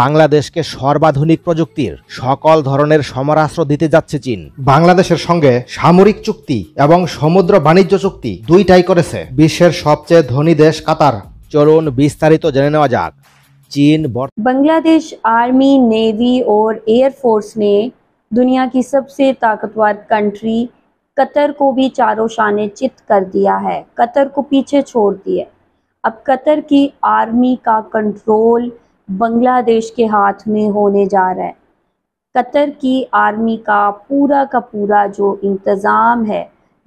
বাংলাদেশকে সর্বাধুনিক প্রযুক্তির সকল ধরনের সমরাস্ত্র দিতে যাচ্ছে চীন বাংলাদেশের সঙ্গে সামরিক চুক্তি এবং সমুদ্র বাণিজ্য চুক্তি দুইটাই করেছে বিশ্বের সবচেয়ে ধনী দেশ কাতার চলুন বিস্তারিত জেনে নেওয়া যাক চীন বাংলাদেশ আর্মি নেভি और एयरफोर्स নে দুনিয়া কি সবসে তাকতওয়ার কান্ট্রি কতর কো ভি চারো শানে চিত কর দিয়া হ্যাঁ কতর কো পিছে ছোড় দিয়ে আব কতর কি আর্মি কা কন্ট্রোল बांग्लादेश के हाथ में होने जा रहा है कतर की आर्मी का पूरा का पूरा जो इंतज़ाम है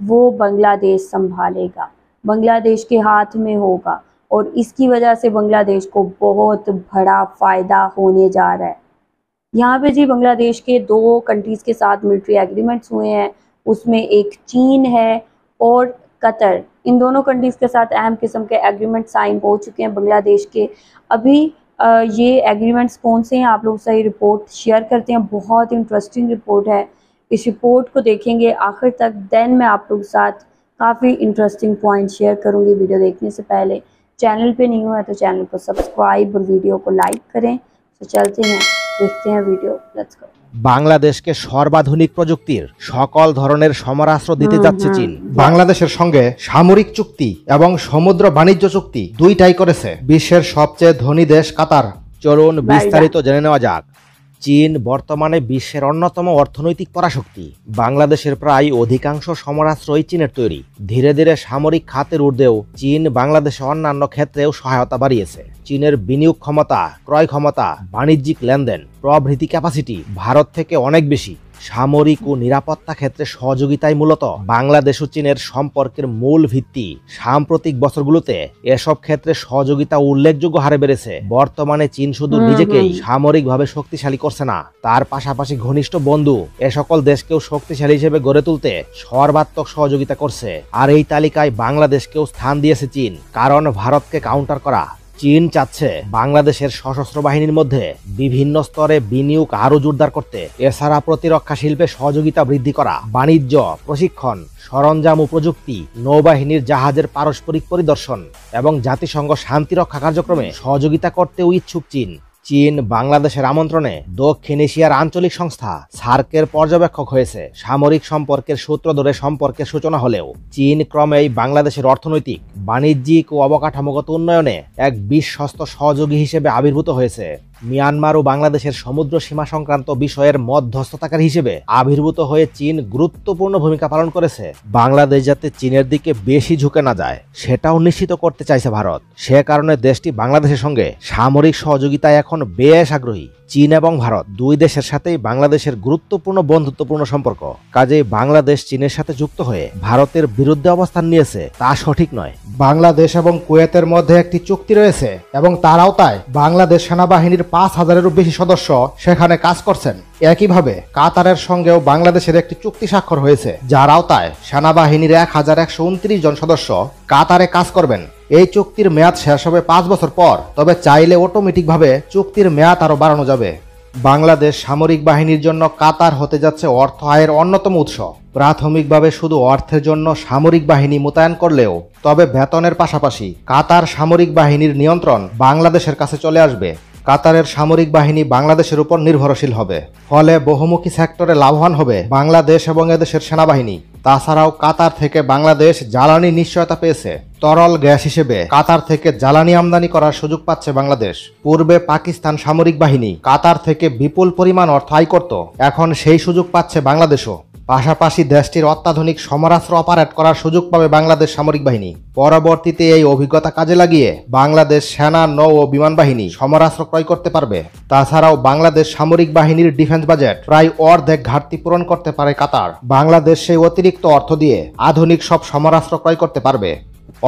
वो बांग्लादेश संभालेगा बांग्लादेश के हाथ में होगा और इसकी वजह से बांग्लादेश को बहुत बड़ा फ़ायदा होने जा रहा है यहाँ पे जी बांग्लादेश के दो कंट्रीज़ के साथ मिलिट्री एग्रीमेंट्स हुए हैं उसमें एक चीन है और कतर इन दोनों कंट्रीज़ के साथ अहम किस्म के एग्रीमेंट साइन हो चुके हैं बांग्लादेश के अभी ये एग्रीमेंट्स कौन से हैं आप लोग सही रिपोर्ट शेयर करते हैं बहुत इंटरेस्टिंग रिपोर्ट है इस रिपोर्ट को देखेंगे आखिर तक देन मैं आप लोग के साथ काफ़ी इंटरेस्टिंग पॉइंट शेयर करूँगी वीडियो देखने से पहले चैनल पे नहीं हुआ है तो चैनल को सब्सक्राइब और वीडियो को लाइक करें तो चलते हैं देखते हैं वीडियो लेट्स गो বাংলাদেশকে সর্বাধুনিক প্রযুক্তির সকল ধরনের সমরাস্ত্র দিতে যাচ্ছে চীন বাংলাদেশের সঙ্গে সামরিক চুক্তি এবং সমুদ্র বাণিজ্য চুক্তি দুইটাই করেছে বিশ্বের সবচেয়ে ধনী দেশ কাতার চলুন বিস্তারিত জেনে নেওয়া যাক চীন বর্তমানে বিশ্বের অন্যতম অর্থনৈতিক পরাশক্তি বাংলাদেশের প্রায় অধিকাংশ সমরাশ্রয় চীনের তৈরি ধীরে ধীরে সামরিক খাতের ঊর্ধ্বেও চীন বাংলাদেশে অন্যান্য ক্ষেত্রেও সহায়তা বাড়িয়েছে চীনের বিনিয়োগ ক্ষমতা ক্রয় ক্ষমতা বাণিজ্যিক লেনদেন প্রভৃতি ক্যাপাসিটি ভারত থেকে অনেক বেশি সামরিক ও নিরাপত্তা ক্ষেত্রে সহযোগিতাই মূলত বাংলাদেশ ও চীনের সম্পর্কের মূল ভিত্তি সাম্প্রতিক বছরগুলোতে এসব ক্ষেত্রে সহযোগিতা উল্লেখযোগ্য হারে বেড়েছে বর্তমানে চীন শুধু নিজেকেই সামরিকভাবে শক্তিশালী করছে না তার পাশাপাশি ঘনিষ্ঠ বন্ধু এ সকল দেশকেও শক্তিশালী হিসেবে গড়ে তুলতে সর্বাত্মক সহযোগিতা করছে আর এই তালিকায় বাংলাদেশকেও স্থান দিয়েছে চীন কারণ ভারতকে কাউন্টার করা চীন চাচ্ছে বাংলাদেশের সশস্ত্র বাহিনীর মধ্যে বিভিন্ন স্তরে বিনিয়োগ আরও জোরদার করতে এছাড়া প্রতিরক্ষা শিল্পে সহযোগিতা বৃদ্ধি করা বাণিজ্য প্রশিক্ষণ সরঞ্জাম ও প্রযুক্তি নৌবাহিনীর জাহাজের পারস্পরিক পরিদর্শন এবং জাতিসংঘ শান্তিরক্ষা কার্যক্রমে সহযোগিতা করতেও ইচ্ছুক চীন চীন বাংলাদেশের আমন্ত্রণে দক্ষিণ এশিয়ার আঞ্চলিক সংস্থা সার্কের পর্যবেক্ষক হয়েছে সামরিক সম্পর্কের সূত্র ধরে সম্পর্কের সূচনা হলেও চীন ক্রমেই বাংলাদেশের অর্থনৈতিক বাণিজ্যিক ও অবকাঠামোগত উন্নয়নে এক বিশ্বস্ত সহযোগী হিসেবে আবির্ভূত হয়েছে মিয়ানমার ও বাংলাদেশের সমুদ্র সীমা সংক্রান্ত বিষয়ের মধ্যস্থতাকারী হিসেবে আবির্ভূত হয়ে চীন গুরুত্বপূর্ণ ভূমিকা পালন করেছে বাংলাদেশ যাতে চীনের দিকে বেশি ঝুঁকে না যায় সেটাও নিশ্চিত করতে চাইছে ভারত সে কারণে দেশটি বাংলাদেশের সঙ্গে সামরিক সহযোগিতায় এখন বেশ আগ্রহী চীন এবং ভারত দুই দেশের সাথেই বাংলাদেশের গুরুত্বপূর্ণ বন্ধুত্বপূর্ণ সম্পর্ক কাজে বাংলাদেশ চীনের সাথে যুক্ত হয়ে ভারতের বিরুদ্ধে অবস্থান নিয়েছে তা সঠিক নয় বাংলাদেশ এবং কুয়েতের মধ্যে একটি চুক্তি রয়েছে এবং তার আওতায় বাংলাদেশ সেনাবাহিনীর পাঁচ হাজারেরও বেশি সদস্য সেখানে কাজ করছেন একইভাবে কাতারের সঙ্গেও বাংলাদেশের একটি চুক্তি স্বাক্ষর হয়েছে যার আওতায় সেনাবাহিনীর এক হাজার একশো উনত্রিশ জন সদস্য কাতারে কাজ করবেন এই চুক্তির মেয়াদ শেষ হবে পাঁচ বছর পর তবে চাইলে অটোমেটিকভাবে চুক্তির মেয়াদ আরও বাড়ানো যাবে বাংলাদেশ সামরিক বাহিনীর জন্য কাতার হতে যাচ্ছে অর্থ আয়ের অন্যতম উৎস প্রাথমিকভাবে শুধু অর্থের জন্য সামরিক বাহিনী মোতায়েন করলেও তবে বেতনের পাশাপাশি কাতার সামরিক বাহিনীর নিয়ন্ত্রণ বাংলাদেশের কাছে চলে আসবে কাতারের সামরিক বাহিনী বাংলাদেশের উপর নির্ভরশীল হবে ফলে বহুমুখী সেক্টরে লাভবান হবে বাংলাদেশ এবং এদেশের সেনাবাহিনী তাছাড়াও কাতার থেকে বাংলাদেশ জ্বালানি নিশ্চয়তা পেয়েছে তরল গ্যাস হিসেবে কাতার থেকে জ্বালানি আমদানি করার সুযোগ পাচ্ছে বাংলাদেশ পূর্বে পাকিস্তান সামরিক বাহিনী কাতার থেকে বিপুল পরিমাণ অর্থ আয় করত এখন সেই সুযোগ পাচ্ছে বাংলাদেশও পাশাপাশি দেশটির অত্যাধুনিক সমরাস্ত্র অপারেট করার সুযোগ পাবে বাংলাদেশ সামরিক বাহিনী পরবর্তীতে এই অভিজ্ঞতা কাজে লাগিয়ে বাংলাদেশ সেনা নৌ ও বিমান বাহিনী সমরাস্ত্র ক্রয় করতে পারবে তাছাড়াও বাংলাদেশ সামরিক বাহিনীর ডিফেন্স বাজেট প্রায় অর্ধেক ঘাটতি পূরণ করতে পারে কাতার বাংলাদেশ সেই অতিরিক্ত অর্থ দিয়ে আধুনিক সব সমরাস্ত্র ক্রয় করতে পারবে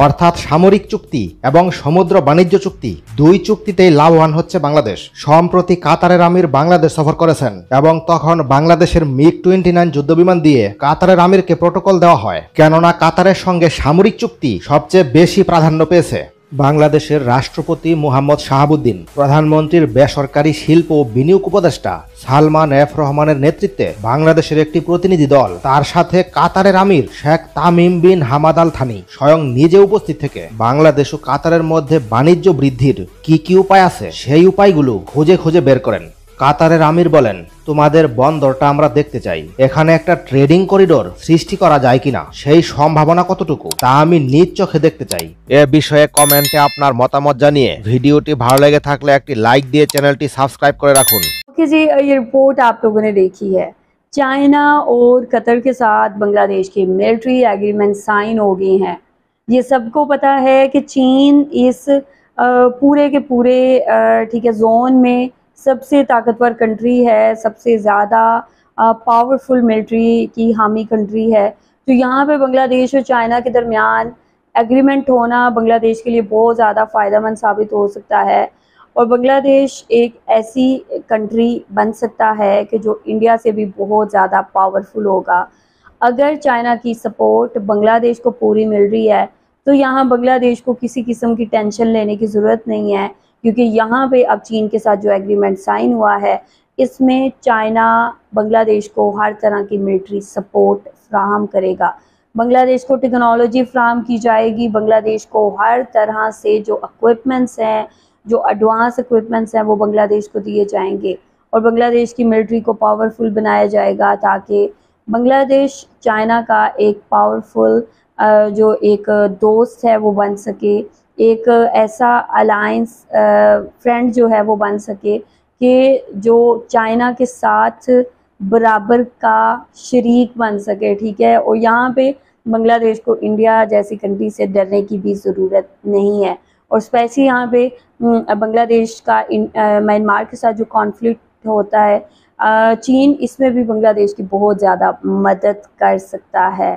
অর্থাৎ সামরিক চুক্তি এবং সমুদ্র বাণিজ্য চুক্তি দুই চুক্তিতেই লাভবান হচ্ছে বাংলাদেশ সম্প্রতি কাতারের আমির বাংলাদেশ সফর করেছেন এবং তখন বাংলাদেশের মিগ টোয়েন্টি নাইন যুদ্ধবিমান দিয়ে কাতারের আমিরকে প্রোটোকল দেওয়া হয় কেননা কাতারের সঙ্গে সামরিক চুক্তি সবচেয়ে বেশি প্রাধান্য পেয়েছে বাংলাদেশের রাষ্ট্রপতি মোহাম্মদ শাহাবুদ্দিন প্রধানমন্ত্রীর বেসরকারি শিল্প ও বিনিয়োগ উপদেষ্টা সালমান এফ রহমানের নেতৃত্বে বাংলাদেশের একটি প্রতিনিধি দল তার সাথে কাতারের আমির Sheikh Tamim bin Hamad Al Thani স্বয়ং নিজে উপস্থিত থেকে বাংলাদেশ ও কাতারের মধ্যে বাণিজ্য বৃদ্ধির কি কি উপায় আছে সেই উপায়গুলো খুঁজে খুঁজে বের করেন কাতারে আমির বলেন তোমাদের বন্দরটা আমরা देखते যাই এখানে একটা ট্রেডিং করিডোর সৃষ্টি করা যায় কিনা সেই সম্ভাবনা কতটুকু তা আমি নিচ থেকে দেখতে চাই এই বিষয়ে কমেন্টে আপনার মতামত জানিয়ে ভিডিওটি ভালো লাগে থাকলে একটি লাইক দিয়ে চ্যানেলটি সাবস্ক্রাইব করে রাখুন ओके जी এই রিপোর্ট आप लोगों ने देखी है चाइना और कतर के साथ बांग्लादेश के मिलिट्री एग्रीमेंट साइन हो गई हैं यह सबको पता है कि चीन इस पूरे के पूरे ठीक है जोन में सबसे ताकतवर कंट्री है सबसे ज़्यादा पावरफुल मिलिट्री की हामी कंट्री है तो यहाँ पे बांग्लादेश और चाइना के दरमियान एग्रीमेंट होना बांग्लादेश के लिए बहुत ज़्यादा फ़ायदेमंद साबित हो सकता है और बांग्लादेश एक ऐसी कंट्री बन सकता है कि जो इंडिया से भी बहुत ज़्यादा पावरफुल होगा अगर चाइना की सपोर्ट बांग्लादेश को पूरी मिल रही है तो यहाँ बांग्लादेश को किसी किस्म की टेंशन लेने की ज़रूरत नहीं है क्योंकि यहाँ पे अब चीन के साथ जो एग्रीमेंट साइन हुआ है इसमें चाइना बांग्लादेश को हर तरह की मिलिट्री सपोर्ट फ्राहम करेगा बांग्लादेश को टेक्नोलॉजी फ्राहम की जाएगी बांग्लादेश को हर तरह से जो इक्विपमेंट्स हैं जो एडवांस इक्विपमेंट्स हैं वो बांग्लादेश को दिए जाएंगे और बांग्लादेश की मिलिट्री को पावरफुल बनाया जाएगा ताकि बांग्लादेश चाइना का एक पावरफुल जो एक दोस्त है वो बन सके एक ऐसा अलायंस फ्रेंड जो है वो बन सके कि जो चाइना के साथ बराबर का शरीक बन सके ठीक है और यहाँ पे बांग्लादेश को इंडिया जैसी कंट्री से डरने की भी ज़रूरत नहीं है और स्पेशली यहाँ पे हम्म, बांग्लादेश का म्यांमार के साथ जो कॉन्फ्लिक्ट होता है चीन इसमें भी बांग्लादेश की बहुत ज़्यादा मदद कर सकता है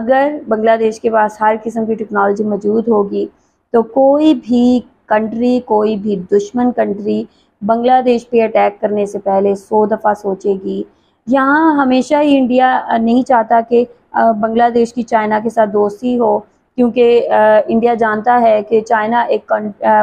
अगर बांग्लादेश के पास हर किस्म की टेक्नोलॉजी मौजूद होगी तो कोई भी कंट्री कोई भी दुश्मन कंट्री बांग्लादेश पे अटैक करने से पहले सौ दफ़ा सोचेगी यहाँ हमेशा ही इंडिया नहीं चाहता कि बांग्लादेश की चाइना के साथ दोस्ती हो क्योंकि इंडिया जानता है कि चाइना एक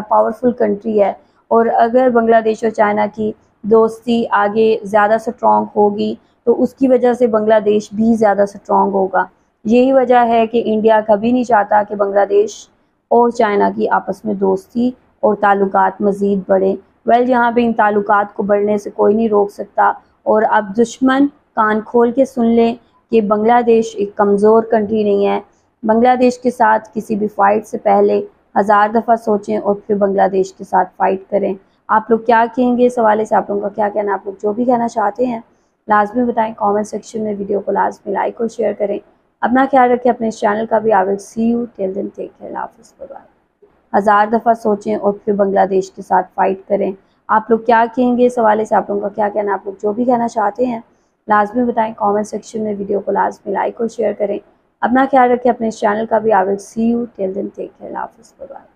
पावरफुल कंट्री है और अगर बांग्लादेश और चाइना की दोस्ती आगे ज़्यादा स्ट्रॉन्ग होगी तो उसकी वजह से बांग्लादेश भी ज़्यादा स्ट्रॉन्ग होगा यही वजह है कि इंडिया कभी नहीं चाहता कि बांग्लादेश और चाइना की आपस में दोस्ती और ताल्लुक मज़ीद बढ़ें वेल यहाँ पे इन ताल्लुक को बढ़ने से कोई नहीं रोक सकता और अब दुश्मन कान खोल के सुन लें कि बांग्लादेश एक कमज़ोर कंट्री नहीं है बांग्लादेश के साथ किसी भी फाइट से पहले हज़ार दफ़ा सोचें और फिर बांग्लादेश के साथ फ़ाइट करें आप लोग क्या कहेंगे इस हवाले से आप लोगों का क्या कहना है आप लोग जो भी कहना चाहते हैं लाजमी बताएं कमेंट सेक्शन में वीडियो को लाजमी लाइक और शेयर करें अपना ख्याल रखें अपने चैनल का भी I will see you till then take care हज़ार दफ़ा सोचें और फिर बांग्लादेश के साथ फ़ाइट करें आप लोग क्या कहेंगे इस हवाले से आप लोगों का क्या कहना है आप लोग जो भी कहना चाहते हैं लाजमी बताएं कमेंट सेक्शन में वीडियो को लाजमी लाइक और शेयर करें अपना ख्याल रखें अपने चैनल का भी I will see you till then take care हाफिज़ बाय